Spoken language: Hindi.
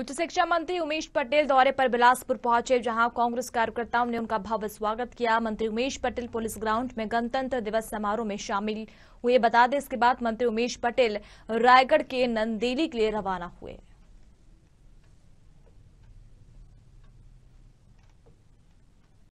उच्च शिक्षा मंत्री उमेश पटेल दौरे पर बिलासपुर पहुंचे जहां कांग्रेस कार्यकर्ताओं ने उनका भव्य स्वागत किया मंत्री उमेश पटेल पुलिस ग्राउंड में गणतंत्र दिवस समारोह में शामिल हुए बता दें इसके बाद मंत्री उमेश पटेल रायगढ़ के नंदेली के लिए रवाना हुए